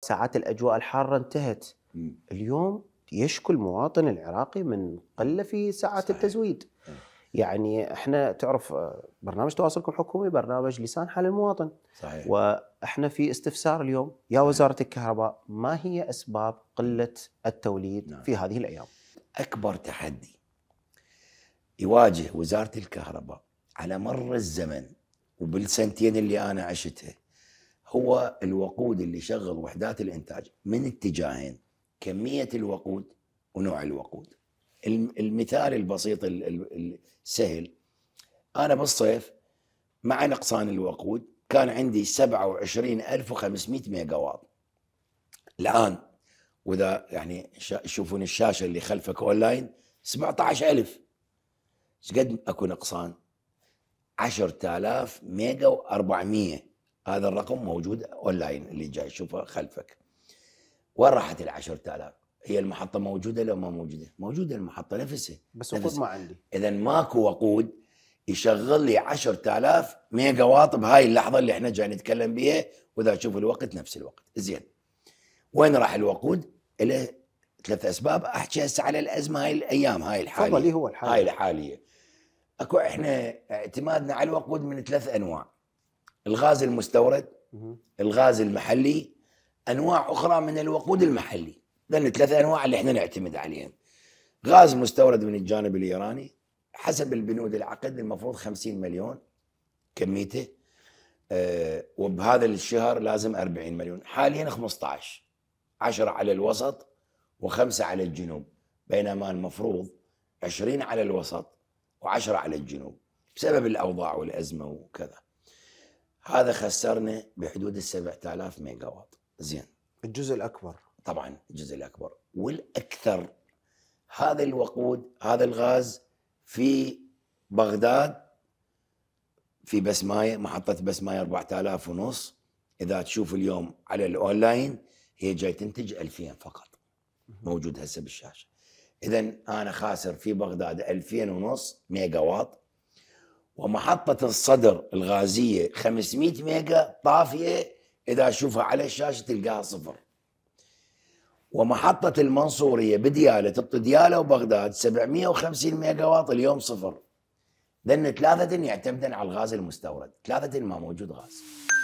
ساعات الاجواء الحاره انتهت اليوم يشكو المواطن العراقي من قله في ساعات التزويد يعني احنا تعرف آه، برنامج تواصلكم الحكومي برنامج لسان حال المواطن صحيح واحنا في استفسار اليوم يا وزاره الكهرباء ما هي اسباب قله التوليد نعم. في هذه الايام؟ اكبر تحدي يواجه وزاره الكهرباء على مر الزمن وبالسنتين اللي انا عشتها هو الوقود اللي شغل وحدات الانتاج من اتجاهين كميه الوقود ونوع الوقود المثال البسيط السهل انا بالصيف مع نقصان الوقود كان عندي 27500 ميجا واط الان واذا يعني تشوفون الشاشه اللي خلفك اونلاين 17000 ايش قد اكو نقصان 10000 ميجا و400 هذا الرقم موجود اونلاين اللي جاي شوفه خلفك وين راحت ال 10000 هي المحطة موجودة لو ما موجودة؟ موجودة المحطة نفسها بس وقود ما عندي إذا ماكو وقود يشغل لي 10000 ميجا واط بهاي اللحظة اللي احنا جاي نتكلم بها وإذا تشوف الوقت نفس الوقت زين وين راح الوقود؟ الى ثلاث أسباب أحكي هسه على الأزمة هاي الأيام هاي الحالية هو الحالية هاي الحالية أكو احنا اعتمادنا على الوقود من ثلاث أنواع الغاز المستورد الغاز المحلي انواع اخرى من الوقود المحلي لان الثلاث انواع اللي احنا نعتمد عليهم غاز مستورد من الجانب الايراني حسب البنود العقد المفروض 50 مليون كميته أه وبهذا الشهر لازم 40 مليون حاليا 15 10 على الوسط و5 على الجنوب بينما المفروض 20 على الوسط و10 على الجنوب بسبب الاوضاع والازمه وكذا هذا خسرنا بحدود ال 7000 ميجا واط زين الجزء الاكبر طبعا الجزء الاكبر والاكثر هذا الوقود هذا الغاز في بغداد في بسمايه محطه بسمايه 4000 ونص اذا تشوف اليوم على الاونلاين هي جاي تنتج 2000 فقط موجود هسه بالشاشه اذا انا خاسر في بغداد 2000 ونص ميجا واط ومحطة الصدر الغازية 500 ميجا طافية إذا أشوفها على الشاشة تلقاها صفر ومحطة المنصورية بديالة الطديالة وبغداد 750 ميجا واط اليوم صفر لأن ثلاثة يعتمدن على الغاز المستورد ثلاثة ما موجود غاز